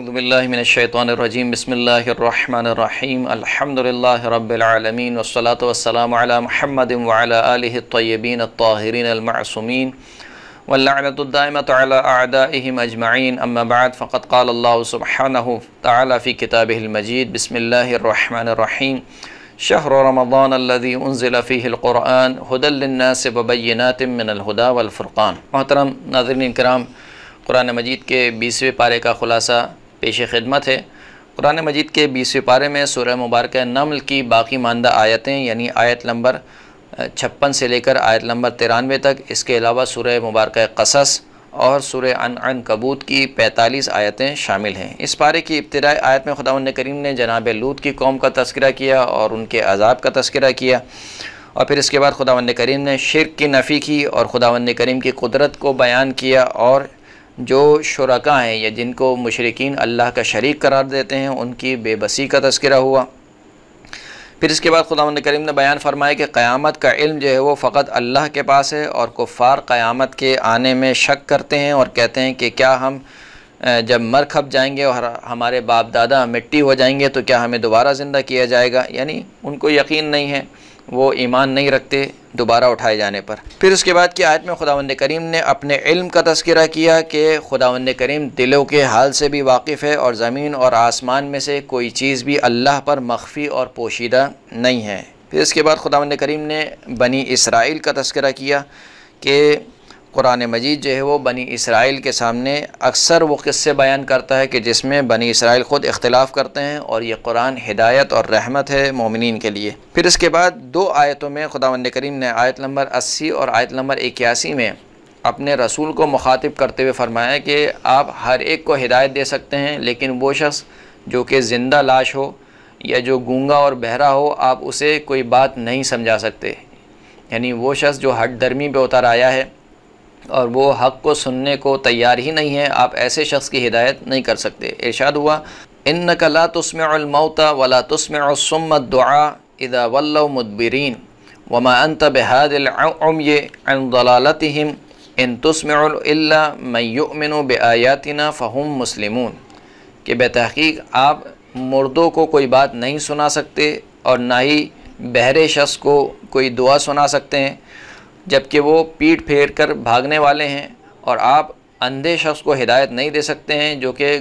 أعوذ بالله من الشيطان الرجيم بسم الله الرحمن الرحيم الحمد لله رب العالمين والصلاة والسلام على محمد وعلى آله الطيبين الطاهرين المعصومين واللعنة الدائمة على أعدائهم أجمعين أما بعد فقد قال الله سبحانه تعالى في كتابه المجيد بسم الله الرحمن الرحيم شهر رمضان الذي أنزل فيه القرآن هدى للناس وبينات من الهدى والفرقان محترم ناظرين الكرام قرآن مجید کے بیسوے پارے کا خلاصہ पेश खिदमत है कुरान मजीद के बीसवें पारे में सूर्य मुबारक नमल की बाकी मानदा आयतें यानी आयत नंबर छप्पन से लेकर आयत नंबर तिरानवे तक इसके अलावा सूर्य मुबारक कसस और सूर्य अन कबूत की पैंतालीस आयतें शामिल हैं इस पारे की इब्तदाई आयत में खुदा करीम ने जनाब लूत की कौम का तस्करा किया और उनके अजाब का तस्करा किया और फिर इसके बाद खुदा करीम ने शिरक की नफ़ी की और खुदा करीम की कुदरत को बयान किया और जो शुरा हैं या जिनको मशरकिन अल्लाह का शरीक करार देते हैं उनकी बेबसी का तस्करा हुआ फिर इसके बाद खुदा करीम ने बयान फरमाया कि क़्यामत का इल्म जो है वो फ़क़त अल्लाह के पास है और कुफ़ार क़्यामत के आने में शक करते हैं और कहते हैं कि क्या हम जब मर खप जाएंगे और हमारे बाप दादा मिट्टी हो जाएंगे तो क्या हमें दोबारा ज़िंदा किया जाएगा यानी उनको यकीन नहीं है वो ईमान नहीं रखते दोबारा उठाए जाने पर फिर उसके बाद की आयत में खुदावंद करीम ने अपने इल्म का तस्करा किया कि खुदावंद करीम दिलों के हाल से भी वाकिफ़ है और ज़मीन और आसमान में से कोई चीज़ भी अल्लाह पर मख्फी और पोशीदा नहीं है फिर इसके बाद खुदावंद करीम ने बनी इसराइल का तस्करा किया कि कुरान मजीद जो है वो बनी इसराइल के सामने अक्सर वो किस्से बयान करता है कि जिसमें बनी इसराइल ख़ुद इख्तलाफ़ करते हैं और ये कुरान हिदायत और रहमत है मोमिन के लिए फिर इसके बाद दो आयतों में खुदा करीम ने आयत नंबर अस्सी और आयत नंबर इक्यासी में अपने रसूल को मुखातिब करते हुए फरमाया कि आप हर एक को हिदायत दे सकते हैं लेकिन वो शख्स जो कि ज़िंदा लाश हो या जो गूँगा और बहरा हो आप उसे कोई बात नहीं समझा सकते यानी वो शख्स जो हट दर्मी पर उतर आया है और वो हक़ को सुनने को तैयार ही नहीं है आप ऐसे शख्स की हिदायत नहीं कर सकते इरशाद हुआ इन नकला तस्मता वला तस्मत दुआ इदा वल्ल मुदबरीन वमा अंत बहादम इन तस्मल्ला मैमिन बयातिना फ़हम मुस्लिम कि बेतहक़ीक आप मुर्दों को कोई बात नहीं सुना सकते और ना ही बहरे शख्स को कोई दुआ सुना सकते हैं जबकि वो पीठ फेर कर भागने वाले हैं और आप अंधे शख्स को हिदायत नहीं दे सकते हैं जो कि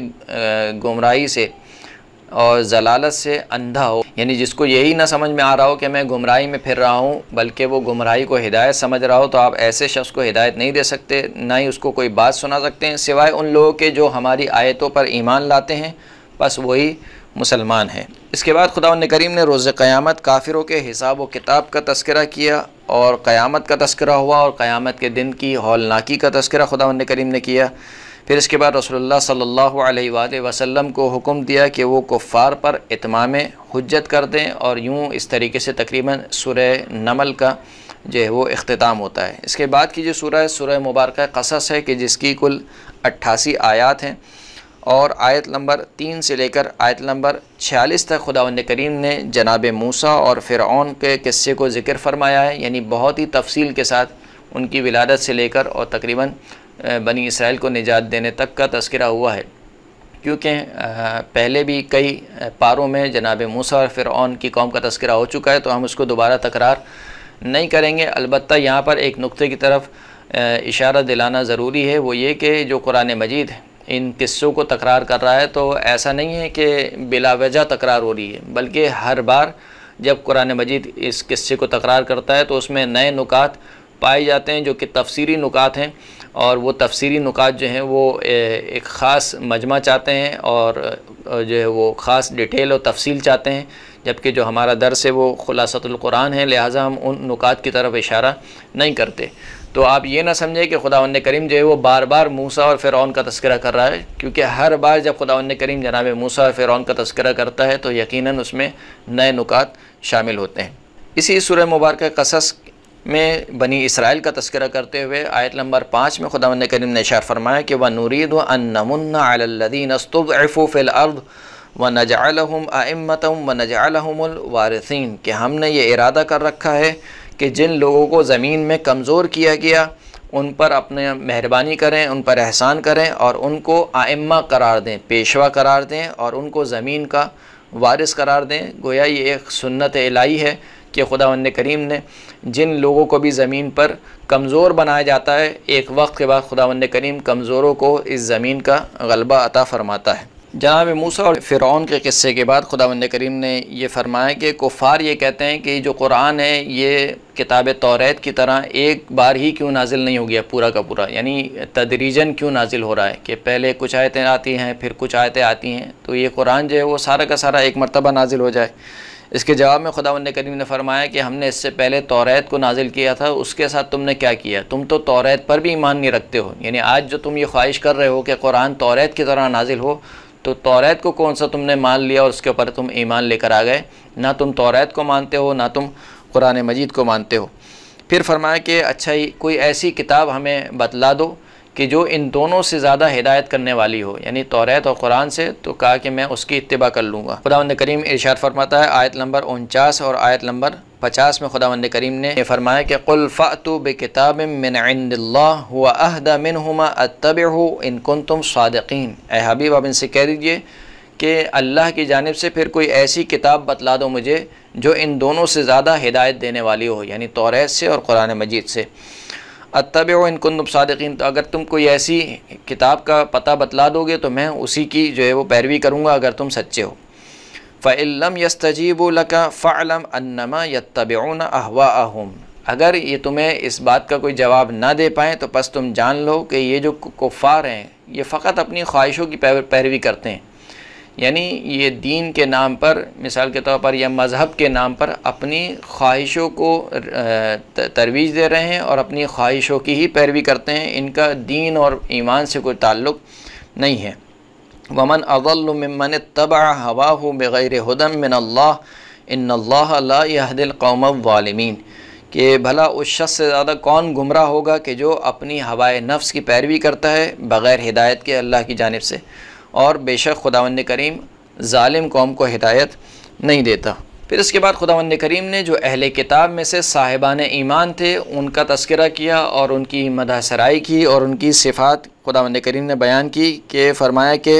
गुमराही से और जलालत से अंधा हो यानी जिसको यही ना समझ में आ रहा हो कि मैं गुमराही में फिर रहा हूँ बल्कि वो गुमराही को हिदायत समझ रहा हो तो आप ऐसे शख्स को हिदायत नहीं दे सकते ना ही उसको कोई बात सुना सकते हैं सिवाय उन लोगों के जो हमारी आयतों पर ईमान लाते हैं बस वही मुसलमान हैं इसके बाद खुदा करीम ने रोज़ क़्यामत काफिरों के हिसाब व किताब का तस्करा किया और क़्यामत का तस्करा हुआ और क़्यामत के दिन की हौलनाकी का तस्करा खुदा करीम ने किया फिर इसके बाद रसोल्ला सल्ला वसम को हुक्म दिया कि वो कुफ़ार पर इतमाम हजत कर दें और यूँ इस तरीके से तकरीबन सुर नमल का जो है वो अख्ताम होता है इसके बाद की जो सूरह सुरह मुबारक कसस है कि जिसकी कुल अट्ठासी आयात हैं और आयत नंबर तीन से लेकर आयत नंबर छियालीस तक खुदा करीम ने जनाब मूसा और फ़िरौन के किस्से को ज़िक्र फरमाया है यानी बहुत ही तफसील के साथ उनकी विलादत से लेकर और तकरीबन बनी इसराइल को निजात देने तक का तस्करा हुआ है क्योंकि पहले भी कई पारों में जनाब मूसा और फ़िरौन की कौम का तस्करा हो चुका है तो हम उसको दोबारा तकरार नहीं करेंगे अलबत् यहाँ पर एक नुक़े की तरफ इशारा दिलाना ज़रूरी है वो ये कि जो कुरान मजीद है इन किस्सों को तकरार कर रहा है तो ऐसा नहीं है कि बिलावजा तकरार हो रही है बल्कि हर बार जब कुरान मजीद इस किस्से को तकरार करता है तो उसमें नए नुकात पाए जाते हैं जो कि तफसीरी नुकात हैं और वो तफसीरी नुकात जो हैं वो एक ख़ास मजमा चाहते हैं और जो है वो ख़ास डिटेल और तफसील चाहते हैं जबकि जो हमारा दर्स है वो ख़ुलासतुल्कुरान है लिहाजा हम उन नुकात की तरफ इशारा नहीं करते तो आप ये ना समझें कि खुदा करीम जो है वो बार बार मूसा और फ़िरौन का तस्करा कर रहा है क्योंकि हर बार जब खुदा करीम जनाब मूसा और फ़िरौन का तस्करा करता है तो यकीनन उसमें नए नुकात शामिल होते हैं इसी सुर मुबारक कसस में बनी इसराइल का तस्करा करते हुए आयत नंबर पाँच में खुदा करीम ने इशार फरमाया कि व नूरीद अनमनदीनफ़िल अर्द व नजालहम आमतम व नजालहमल वारसिन कि हमने ये इरादा कर रखा है कि जिन लोगों को ज़मीन में कमज़ोर किया गया उन पर अपने मेहरबानी करें उन पर एहसान करें और उनको आइम्मा करार दें पेशवा करार दें और उनको ज़मीन का वारिस करार दें गोया ये एक सुन्नत इलाही है कि खुदा करीम ने जिन लोगों को भी ज़मीन पर कमज़ोर बनाया जाता है एक वक्त के बाद खुदा करीम कमज़ोरों को इस ज़मीन का गलबा अता फ़रमाता है जनाब मूसा और फ़िरौन के किस्से के बाद खुदा वंद करीम ने यह फरमाया कि कुफ़ार ये कहते हैं कि जो कुरान है ये किताब तौरत की तरह एक बार ही क्यों नाजिल नहीं हो गया पूरा का पूरा यानी तदरीजन क्यों नाजिल हो रहा है कि पहले कुछ आयतें आती हैं फिर कुछ आयतें आती हैं तो ये कुरान जो है वो सारा का सारा एक मरतबा नाजिल हो जाए इसके जवाब में खुदा वंद करीम ने फरमाया कि हमने इससे पहले तौरत को नाजिल किया था उसके साथ तुमने क्या किया तुम तो तौरत पर भी ईमान नहीं रखते हो यानी आज जो तुम ये ख्वाहिश कर रहे हो कि कुरान तौरत की तरह नाजिल हो तो तौरात को कौन सा तुमने मान लिया और उसके ऊपर तुम ईमान लेकर आ गए ना तुम तौरात को मानते हो ना तुम कुरान मजीद को मानते हो फिर फरमाया कि अच्छा कोई ऐसी किताब हमें बतला दो कि जो इन दोनों से ज़्यादा हिदायत करने वाली हो यानी तोरेत और कुरान से तो कहा कि मैं उसकी इतबा कर लूँगा खुदावंद करीम इरशाद फरमाता है आयत नंबर उनचास और आयत नंबर पचास में खुदावंद करीम ने यह फरमाया कि कुल फ़ातु बे किताब हुआ मिन हुमा हो इन कन तुम सदकिन ए हबीब अब इनसे कह दीजिए कि अल्लाह की जानब से फिर कोई ऐसी किताब बतला दो मुझे जो इन दोनों से ज़्यादा हिदायत देने वाली हो यानी तोरेत से और कुरान मजीद से अतब इन सादकिन तो अगर तुम कोई ऐसी किताब का पता बतला दोगे तो मैं उसी की जो है वो पैरवी करूँगा अगर तुम सच्चे हो फिलम यस्तजीब लका फ़लम य तब अहवा अहम अगर ये तुम्हें इस बात का कोई जवाब ना दे पाएँ तो बस तुम जान लो कि ये जो कुफ़ार हैं ये फ़कत अपनी ख्वाहिशों की पैरवी करते हैं यानी ये दीन के नाम पर मिसाल के तौर पर या मज़हब के नाम पर अपनी ख्वाहिशों को तरवीज दे रहे हैं और अपनी ख्वाहिशों की ही पैरवी करते हैं इनका दीन और ईमान से कोई ताल्लुक़ नहीं है वमन अवलमन तबा हवा हो बग़ैर हदम मिन कौम वालमीन कि भला उस शख्स से ज़्यादा कौन गुमराह होगा कि जो अपनी हवाए नफ्स की पैरवी करता है बग़ैर हिदायत के अल्लाह की जानब से और बेशक खुदावंद करीम ालिम कौम को हिदायत नहीं देता फिर इसके बाद खुदावंद करीम ने जो अहल किताब में से साहिबान ईमान थे उनका तस्करा किया और उनकी मदासराई की और उनकी सिफ़ात खुदावंद करीम ने बयान की कि फ़रमाया कि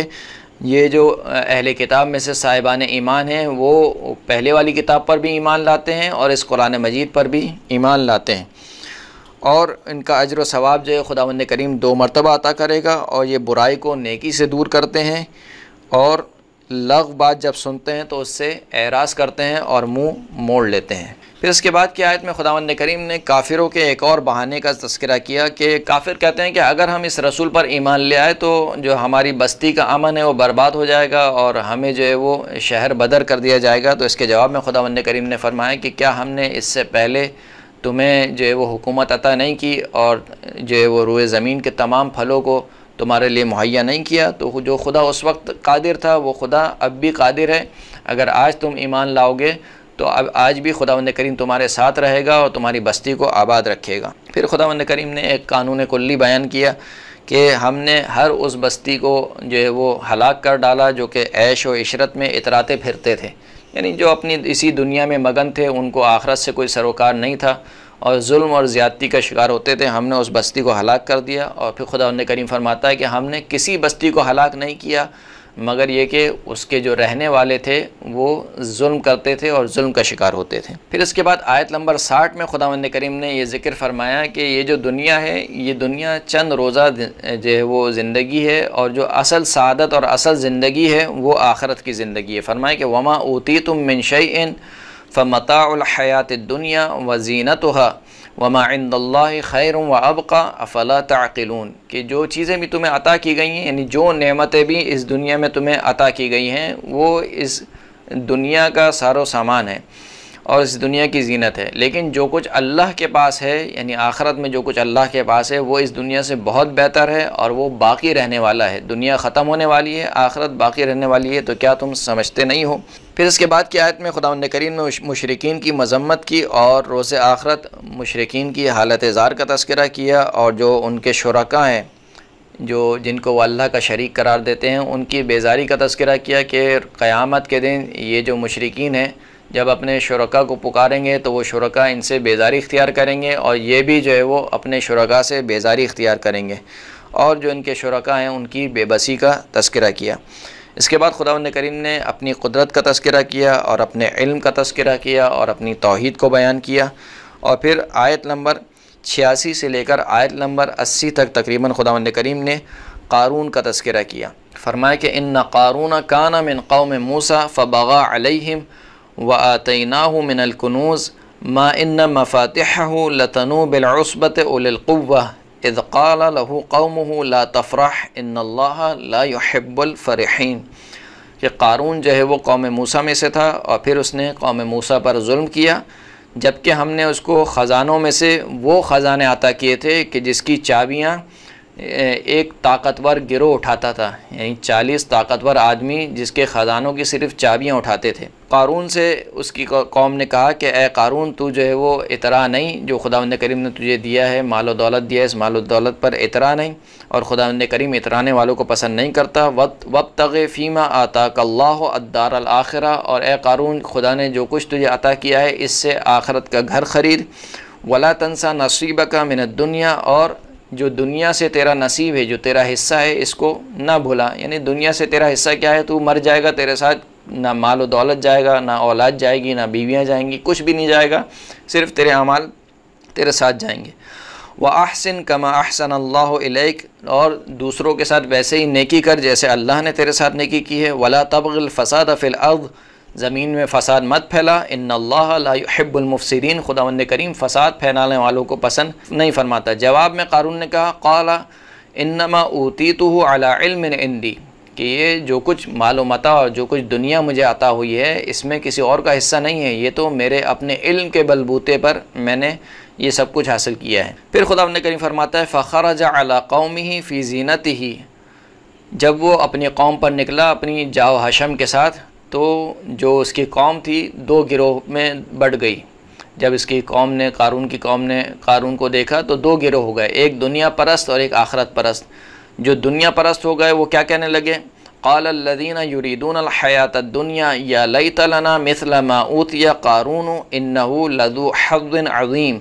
ये जो अहल किताब में से साहिबान ईमान हैं वो पहले वाली किताब पर भी ईमान लाते हैं और इस कुरान मजीद पर भी ईमान लाते हैं और इनका अजर सवाब जो है खुदावंद करीम दो मरतबा अता करेगा और ये बुराई को नेकी से दूर करते हैं और लग बात जब सुनते हैं तो उससे एराज़ करते हैं और मुंह मोड़ लेते हैं फिर इसके बाद की आयत में खुदावंद करीम ने काफिरों के एक और बहाने का तस्करा किया कि काफिर कहते हैं कि अगर हम इस रसूल पर ईमान ले आए तो जो हमारी बस्ती का अमन है वो बर्बाद हो जाएगा और हमें जो है वो शहर बदर कर दिया जाएगा तो इसके जवाब में खुदावंद करीम ने फरमाया कि क्या हमने इससे पहले तुम्हें जो है वो हुकूमत अता नहीं की और जो है वो रुए ज़मीन के तमाम फलों को तुम्हारे लिए मुहैया नहीं किया तो जो खुदा उस वक्त कादिर था वो खुदा अब भी कादिर है अगर आज तुम ईमान लाओगे तो अब आज भी खुदा करीम तुम्हारे साथ रहेगा और तुम्हारी बस्ती को आबाद रखेगा फिर खुदा करीम ने एक कानून कुल्ली बयान किया कि हमने हर उस बस्ती को जो है वो हलाक कर डाला जो कि ऐश व इशरत में इतराते फिरते थे यानी जो अपनी इसी दुनिया में मगन थे उनको आखरत से कोई सरोकार नहीं था और जुल्म और ज़्यादती का शिकार होते थे हमने उस बस्ती को हलाक कर दिया और फिर खुदा करीम फरमाता है कि हमने किसी बस्ती को हलाक नहीं किया मगर ये कि उसके जो रहने वाले थे वो जुल्म करते थे और जुल्म का शिकार होते थे फिर इसके बाद आयत नंबर साठ में खुदा करीम ने यह ज़िक्र फरमाया कि ये जो दुनिया है ये दुनिया चंद रोज़ा जो है वो ज़िंदगी है और जो असल सादत और असल ज़िंदगी है वो आखरत की ज़िंदगी है फरमाया कि वमा ओती तुम मिनशई फ़मतायात दुनिया व जीनत वमाइंदल्ला खैर व अबका अफला ताकिलून कि जो चीज़ें भी तुम्हें अता की गई हैं यानी जो नमतें भी इस दुनिया में तुम्हें अता की गई हैं वो इस दुनिया का सारो सामान है और इस दुनिया की जीनत है लेकिन जो कुछ अल्लाह के पास है यानी आखरत में जो कुछ अल्लाह के पास है वो इस दुनिया से बहुत बेहतर है और वो बाकी रहने वाला है दुनिया ख़त्म होने वाली है आखरत बाकी रहने वाली है तो क्या तुम समझते नहीं हो फिर इसके बाद की आयत में खुदा करीन ने मशरकिन की मजम्मत की और रोज़ आखरत मशरकिन की हालत इज़ार का तस्करा किया और जो उनके शुरा हैं जो जिनको वो अल्लाह का शरीक करार देते हैं उनकी बेजारी का तस्करा किया कि क़यामत के दिन ये जो मशरकिन हैं जब अपने शुरा को पुकारेंगे तो वो शुरा इनसे बेजारी इख्तियार करेंगे और ये भी जो है वो अपने शुरा से बेजारी इख्तियार करेंगे और जो इनके शुरा हैं उनकी बेबसी का तस्करा किया इसके बाद खुदा करीम ने अपनी कुदरत का तस्करा किया और अपने इल्म का तस्करा किया और अपनी तोहद को बयान किया और फिर आयत नंबर छियासी से लेकर आयत नंबर अस्सी तक तकरीबन खुदा करीम ने कारून का तस्करा किया फरमाया कि इन कारून काना मिन कौम मूसा फ़बगा अलहम व आतना मिनलकनूज़ मा इन मफातह बिलासबत उलवा इज़क़ाल लहू कौम ला तफ़रह लाहब्बुलफ़रहन कि कारून जो है वो कौम मूसा में से था और फिर उसने कौम मूसा पर म किया जबकि हमने उसको ख़ज़ानों में से वो ख़ज़ाने अता किए थे कि जिसकी चाबियाँ एक ताकतवर गिरोह उठाता था यानी चालीस ताकतवर आदमी जिसके ख़जानों की सिर्फ चाबियाँ उठाते थे कारून से उसकी कौम ने कहा कि ए कारून तू जो है वो इतरा नहीं जो खुदा करीम ने तुझे दिया है माल दौलत दिया है इस माल दौलत पर इतरा नहीं और खुदा करीम इतराने वालों को पसंद नहीं करता वक्त वक्त फ़ीमा आता कल्लाह आखिरा और ए कारून खुदा ने जो कुछ तुझे अता किया है इससे आखरत का घर खरीद वला तनसा नसीब का मिनत दुनिया और जो दुनिया से तेरा नसीब है जो तेरा हिस्सा है इसको ना भुला यानी दुनिया से तेरा हिस्सा क्या है तू मर जाएगा तेरे साथ ना माल व दौलत जाएगा ना औलाद जाएगी ना बीवियाँ जाएंगी कुछ भी नहीं जाएगा सिर्फ तेरे अमाल तेरे साथ जाएंगे व आहसन कमा आहसन अल्लाह और दूसरों के साथ वैसे ही नेकी कर जैसे अल्लाह ने तेरे साथ नेकी की है वला तबगल फ़साद फ़िल अर्द ज़मीन में फ़साद मत फैला इन अल्लाहबुलमफसरीन खुदा करीम फ़साद फैलाने वालों को पसंद नहीं फरमाता जवाब में कारून ने कहा कला इनमा ऊती तो अलादी कि ये जो कुछ मालूम और जो कुछ दुनिया मुझे आता हुई है इसमें किसी और का हिस्सा नहीं है ये तो मेरे अपने इल्म के बलबूते पर मैंने ये सब कुछ हासिल किया है फिर खुदा करीम फरमाता है फ़खर अला कौमी ही फ़ी जीनत ही जब वो अपनी कौम पर निकला अपनी जाओ हशम के साथ तो जो उसकी कौम थी दो गिरोह में बढ़ गई जब इसकी कौम ने कारून की कौम ने कारून को देखा तो दो गिरोह हो गए एक दुनिया परस्त और एक आखरत परस्त जो दुनिया परस्त हो गए वो क्या कहने लगे कालदीन यूरीदून हयात दुनिया या लई तलना मिसलमा ऊत या कारून इन्नऊ लजू हब्बिन अजीम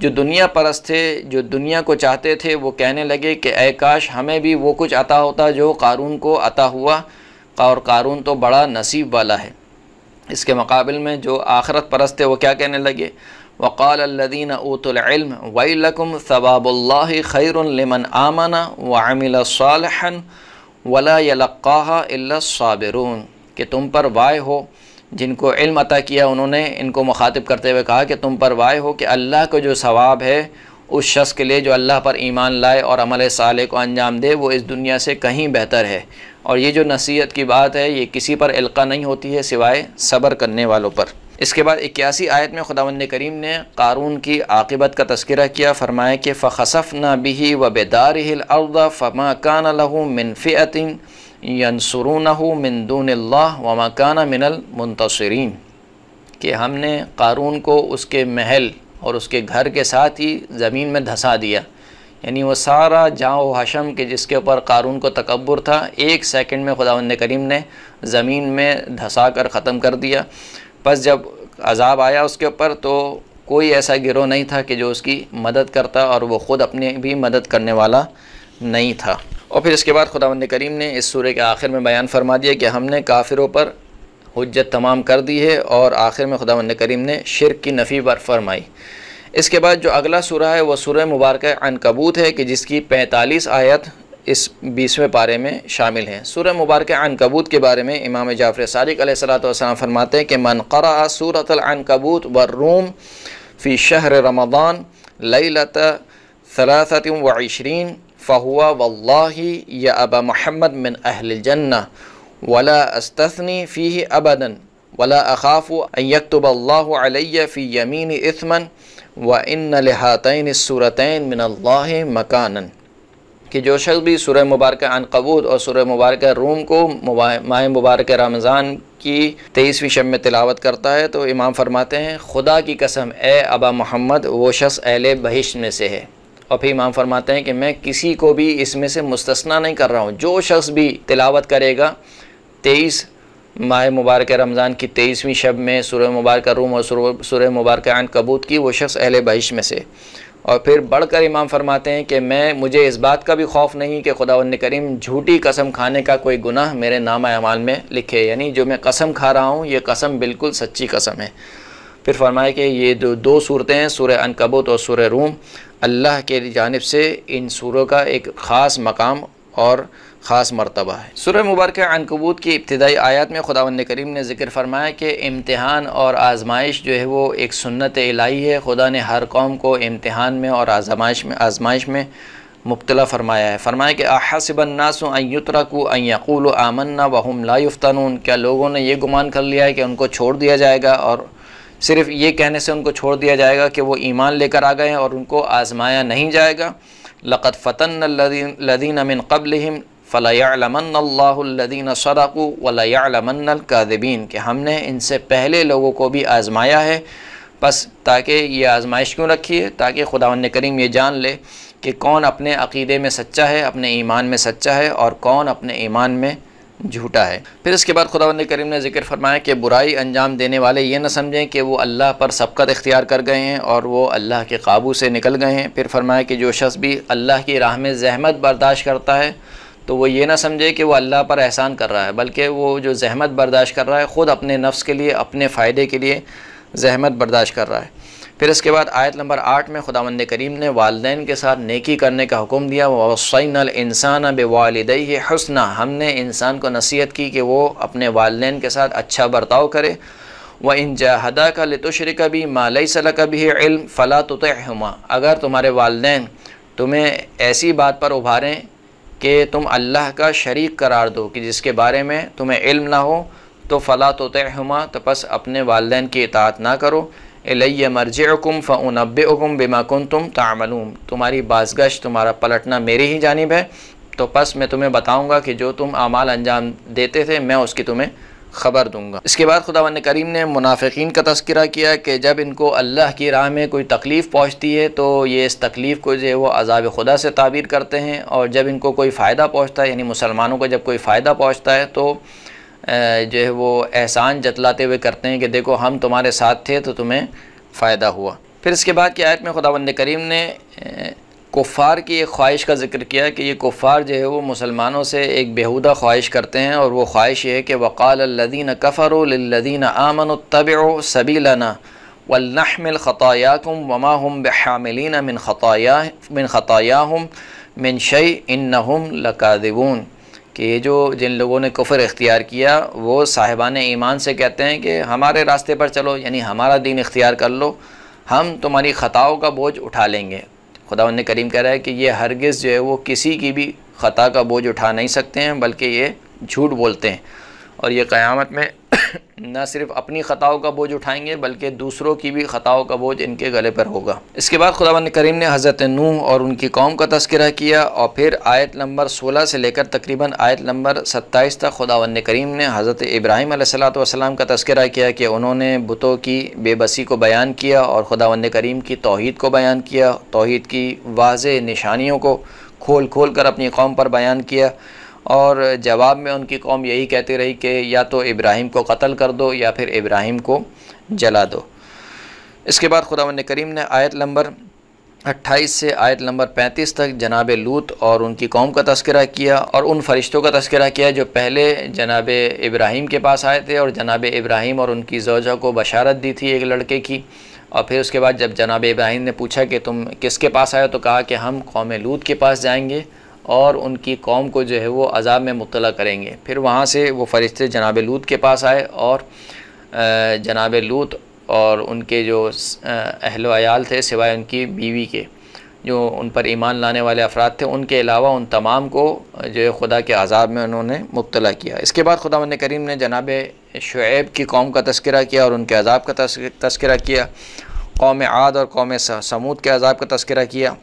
जो दुनिया परस्त थे जो दुनिया को चाहते थे वो कहने लगे कि ए काश हमें भी वो कुछ अता होता जो कारून को अता हुआ और कारून तो बड़ा नसीब वाला है इसके मुकाबल में जो आखरत परस्त है वो क्या कहने लगे वक़ालदीन अल्लदीन ऊतम वाईलकुम सवाबुल्ला खैरमन आमना वामिल सालहन वला कि तुम पर वाय हो जिनको इल्म अता किया उन्होंने इनको मुखातिब करते हुए कहा कि तुम पर वाय हो कि अल्लाह को जो सवाब है उस शख्स के लिए जो अल्लाह पर ईमान लाए और अमल साले को अंजाम दे वो इस दुनिया से कहीं बेहतर है और ये जो नसीहत की बात है ये किसी पर अलका नहीं होती है सिवाय सब्र करने वालों पर इसके बाद इक्यासी आयत में खुदावंद करीम ने कारून की आकबत का तस्करा किया फरमाया कि फ़सफ़ न बिही व बेदार अरदा फ़मा कान लहू मिनफ़ियतिन यनसरून मिनदून व मकाना मिनल मुंतसरीन कि हमने कारून को उसके महल और उसके घर के साथ ही ज़मीन में धंसा दिया यानी वो सारा व हशम के जिसके ऊपर कारून को तकबर था एक सेकंड में खुदा करीम ने ज़मीन में धंसा कर ख़त्म कर दिया बस जब अजाब आया उसके ऊपर तो कोई ऐसा गिरोह नहीं था कि जो उसकी मदद करता और वो ख़ुद अपने भी मदद करने वाला नहीं था और फिर इसके बाद खुदा करीम ने इस सूर्य के आखिर में बयान फरमा दिया कि हमने काफिरों पर हजत तमाम कर दी है और आखिर में खुदा करीम ने शिरक की नफ़ी पर फरमाई इसके बाद जो अगला सुरह है वह सूर्य मुबारक अनकबूत है कि जिसकी पैंतालीस आयत इस बीसवें पारे में शामिल हैं सूर्य मुबारक अनकबूत के बारे में इमाम जाफ़र सादिक सलाम फरमाते हैं कि मन करा सूरत कबूत व रूम फ़ी शहर रमदान लई लत सलासत व इशरीन फ़हुआ वल्ला या अबा महमद मिन अहल जन्ना वला अस्तनी फ़ी अबदन वला अखाफ़ फ़ी यमीन इसमन व इन लहातन सूरतन मिनल्ला मकानन कि जो शख्स भी सुरह मुबारक अनकबूत और सुरह मुबारक रूम को माह मुबारक रमज़ान की तेईसवीं शब में तिलावत करता है तो इमाम फरमाते हैं खुदा की कसम ए अबा मोहम्मद वो शख्स अहल बहिश में से है और फिर इमाम फरमाते हैं कि मैं किसी को भी इसमें से मुस्तना नहीं कर रहा हूँ जो शख्स भी तिलावत करेगा तेईस माह मुबारक रमज़ान की तेईसवीं शब में सुर मुबारक रूम और सुर मुबारक आन कबूत की वो शख्स अहल बहिश में से और फिर बढ़कर इमाम फरमाते हैं कि मैं मुझे इस बात का भी खौफ नहीं कि खुदा करीम झूठी कसम खाने का कोई गुनाह मेरे नामा अमाल में लिखे यानी जो मैं कसम खा रहा हूँ ये कसम बिल्कुल सच्ची कसम है फिर फरमाए कि ये दो दो सूरतें हैं सुर अनकबूत और सुर रूम अल्लाह के जानब से इन सूरों का एक ख़ास मकाम और ख़ास मरतबा है सुर मुबारक अनकबूत की इब्तदाई आयात में खुदा करीम ने जिक्र फरमाया कि इम्तहान और आजमाइश जो है वो एक सुन्नत इलाही है खुदा ने हर कौम को इम्तहान में और आजमाइश में आजमाइश में मुबतला फरमाया है फरमाया कि आहसबन्नासु अयुतरकु अयकूल आमन्ना वहम लायुफ्तानून क्या लोगों ने यह गुमान कर लिया है कि उनको छोड़ दिया जाएगा और सिर्फ ये कहने से उनको छोड़ दिया जाएगा कि वो ईमान लेकर आ गए और उनको आजमाया नहीं जाएगा लक़त फ़तन लदीन अमिन कबल फ़लामदीन सदाक़ु वलामनकादबीन के हमने इनसे पहले लोगों को भी आज़माया है बस ताकि ये आज़माइश क्यों रखी है ताकि खुदा करीम ये जान ले कि कौन अपने अकीदे में सच्चा है अपने ईमान में सच्चा है और कौन अपने ईमान में झूठा है फिर इसके बाद खुदा करीम ने जिक्र फरमाया कि बुराई अंजाम देने वाले ये ना समझें कि वो अल्लाह पर सबकत इख्तियार कर गए हैं और वो अल्लाह के काबू से निकल गए हैं फिर फरमाया कि जो शख्स भी अल्लाह की राह में जहमत बर्दाश्त करता है तो वो ये ना समझे कि वो अल्लाह पर एहसान कर रहा है बल्कि वो जो जहमत बर्दाश्त कर रहा है ख़ुद अपने नफ्स के लिए अपने फ़ायदे के लिए जहमत बर्दाश्त कर रहा है फिर इसके बाद आयत नंबर आठ में खुदावंद करीम ने वालदेन के साथ नेकी करने का हुक्म दिया वसैन इंसान अब वालदई हसना हमने इंसान को नसीहत की कि वो अपने वालदेन के साथ अच्छा बर्ताव करे व इन जहदा का लतुशर कभी मालई सला का भी इल्म फ़ला तुतहुमा अगर तुम्हारे वालदे तुम्हें ऐसी बात पर उभारें कि तुम अल्लाह का शरीक करार दो कि जिसके बारे में तुम्हें इल्म ना हो तो फ़ला तो तहमा तो बस अपने वाले की इतात ना करो एलिय मरजकुम फ़नबुम बिमा कन तुम तामलूम तुम्हारी बाजगश तुम्हारा पलटना मेरी ही जानब है तो बस मैं तुम्हें बताऊँगा कि जो तुम अमाल अंजाम देते थे मैं उसकी तुम्हें ख़बर दूंगा इसके बाद खुदा करीम ने मुनाफिक का तस्करा किया कि जब इनको अल्लाह की राह में कोई तकलीफ़ पहुँचती है तो ये इस तकलीफ़ को जो है वो अजाब खुदा से ताबीर करते हैं और जब इनको कोई फ़ायदा पहुँचता है यानी मुसलमानों को जब कोई फ़ायदा पहुँचता है तो जो है वो एहसान जतलाते हुए करते हैं कि देखो हम तुम्हारे साथ थे तो तुम्हें फ़ायदा हुआ फिर इसके बाद की आयत में खुदा करीम ने कुफ़ार की एक ख्वाहिश का जिक्र किया कि ये कुफ़ार जो है वो मुसलमानों से एक बेहुदा ख्वाहिश करते हैं और वो ख्वाहिश ये है कि वक़ाल लदीन कफ़रदीन आमन तब सबीलाना वलनहमिल ख़तायाकुम वमा हम बहामिलीन मिन ख़ाया मिन ख़ाया हम मिन शई इन हम लकादिबून कि ये जो जिन लोगों ने कुफर इख्तियार किया वो साहिबान ईमान से कहते हैं कि हमारे रास्ते पर चलो यानी हमारा दीन इख्तियार कर लो हम तुम्हारी ख़ताओं का बोझ उठा लेंगे खुदा ने करीम कह रहा है कि ये हरगिज़ जो है वो किसी की भी ख़ता का बोझ उठा नहीं सकते हैं बल्कि ये झूठ बोलते हैं और ये क़यामत में न सिर्फ अपनी ख़ताओं का बोझ उठाएंगे बल्कि दूसरों की भी ख़ताओं का बोझ इनके गले पर होगा इसके बाद खुदा करीम ने हज़रत नूह और उनकी कौम का तस्करा किया और फिर आयत नंबर सोलह से लेकर तकरीबन आयत नंबर सत्ताईस तक बंद करीम ने हज़रत इब्राहिम सलाम का तस्करा किया कि उन्होंने बुतों की बेबसी को बयान किया और खुदावंद करीम की तोहद को बयान किया तोहद की वाज निशानियों को खोल खोल कर अपनी कौम पर बयान किया और जवाब में उनकी कौम यही कहती रही कि या तो इब्राहिम को कत्ल कर दो या फिर इब्राहिम को जला दो इसके बाद ख़ुदा करीम ने आयत नंबर 28 से आयत नंबर 35 तक जनाब लूत और उनकी कौम का तस्करा किया और उन फरिश्तों का तस्करा किया जो पहले जनाब इब्राहिम के पास आए थे और जनाब इब्राहिम और उनकी जोजा को बशारत दी थी एक लड़के की और फिर उसके बाद जब जनाब इब्राहिम ने पूछा कि तुम किसके पास आए तो कहा कि हम कौम लूत के पास जाएंगे और उनकी कौम को जो है वो अजाब में मुबला करेंगे फिर वहाँ से वो फ़रिश्ते जनाब लूत के पास आए और जनाब लूत और उनके जो अहलोयाल थे सिवाय उनकी बीवी के जो उन पर ईमान लाने वाले अफराद थे उनके अलावा उन तमाम को जो है खुदा के आज़ाब में उन्होंने मुबला किया इसके बाद खुदा मन करीम ने जनाब शुएब की कौम का तस्करा किया और उनके अजाब का तस्करा किया कौम आद और कौम समूद के अजाब का तस्करा किया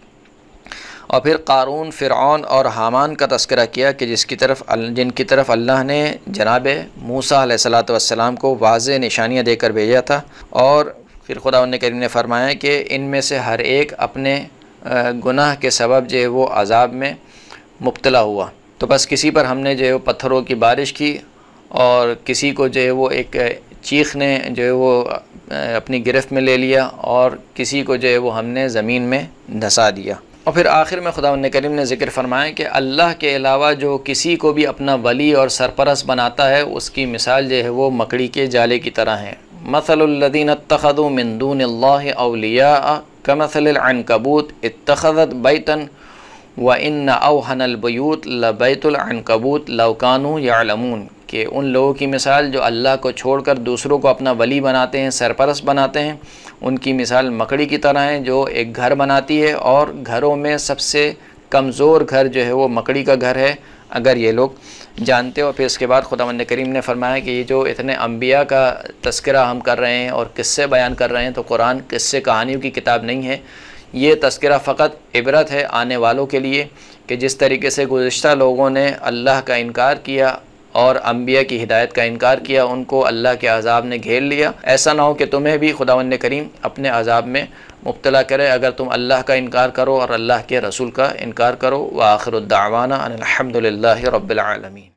और फिर कारून फ़िरौन और हामान का तस्करा किया कि जिसकी तरफ जिनकी तरफ अल्लाह ने जनाब मूसा सलाम को वाज निशानियाँ देकर भेजा था और फिर खुदा करीम ने फरमाया कि इनमें से हर एक अपने गुनाह के सबब जो है वो अजाब में मुबतला हुआ तो बस किसी पर हमने जो है वो पत्थरों की बारिश की और किसी को जो है वो एक चीख ने जो है वो अपनी गिरफ़्त में ले लिया और किसी को जो है वो हमने ज़मीन में धंसा दिया और फिर आखिर में खुदा करीम ने ज़िक्र फरमाया कि अल्लाह के अलावा जो किसी को भी अपना वली और सरपरस बनाता है उसकी मिसाल जो है वो मकड़ी के जाले की तरह है मसलुल्लिन तखदु मंदून अलिया कमसलकबूत इतखत बैतन व इन अवहनलबयूत लबैतुलकबूत लवकानू यालमून कि उन लोगों की मिसाल जो अल्लाह को छोड़कर दूसरों को अपना वली बनाते हैं सरपरस बनाते हैं उनकी मिसाल मकड़ी की तरह है जो एक घर बनाती है और घरों में सबसे कमज़ोर घर जो है वो मकड़ी का घर है अगर ये लोग जानते हो फिर इसके बाद खुदा करीम ने फरमाया कि ये जो इतने अम्बिया का तस्करा हम कर रहे हैं और किस्से बयान कर रहे हैं तो कुरान किस्से कहानियों की किताब नहीं है ये तस्करा फ़कत इबरत है आने वालों के लिए कि जिस तरीके से गुज्त लोगों ने अल्लाह का इनकार किया और अम्बिया की हिदायत का इनकार किया उनको अल्लाह के अजाब ने घेर लिया ऐसा ना हो कि तुम्हें भी खुदा करीम अपने अजाब में मुबतला करे अगर तुम अल्लाह का इनकार करो और अल्लाह के रसूल का इनकार करो व आखिर दावाना अनिलहमदिल्ला रबालमी